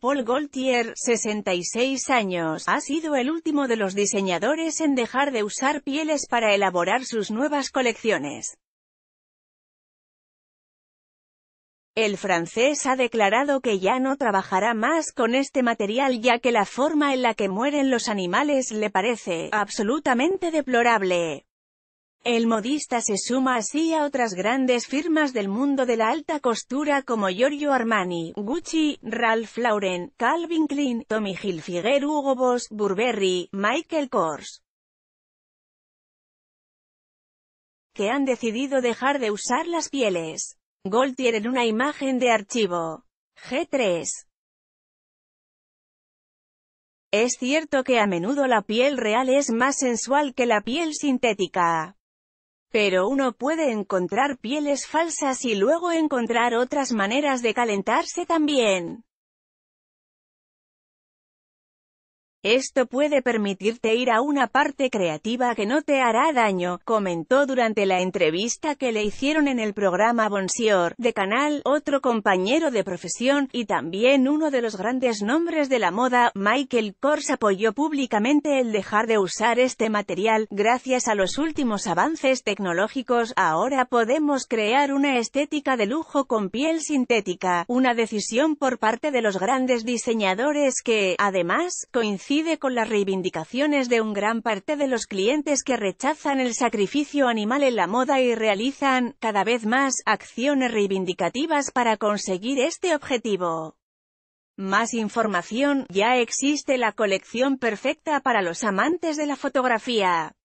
Paul Gaultier, 66 años, ha sido el último de los diseñadores en dejar de usar pieles para elaborar sus nuevas colecciones. El francés ha declarado que ya no trabajará más con este material ya que la forma en la que mueren los animales le parece absolutamente deplorable. El modista se suma así a otras grandes firmas del mundo de la alta costura como Giorgio Armani, Gucci, Ralph Lauren, Calvin Klein, Tommy Hilfiger, Hugo Boss, Burberry, Michael Kors, que han decidido dejar de usar las pieles. Gold en una imagen de archivo. G3. Es cierto que a menudo la piel real es más sensual que la piel sintética. Pero uno puede encontrar pieles falsas y luego encontrar otras maneras de calentarse también. Esto puede permitirte ir a una parte creativa que no te hará daño, comentó durante la entrevista que le hicieron en el programa Bonsior, de Canal, otro compañero de profesión, y también uno de los grandes nombres de la moda, Michael Kors apoyó públicamente el dejar de usar este material, gracias a los últimos avances tecnológicos, ahora podemos crear una estética de lujo con piel sintética, una decisión por parte de los grandes diseñadores que, además, coinciden con las reivindicaciones de un gran parte de los clientes que rechazan el sacrificio animal en la moda y realizan, cada vez más, acciones reivindicativas para conseguir este objetivo. Más información, ya existe la colección perfecta para los amantes de la fotografía.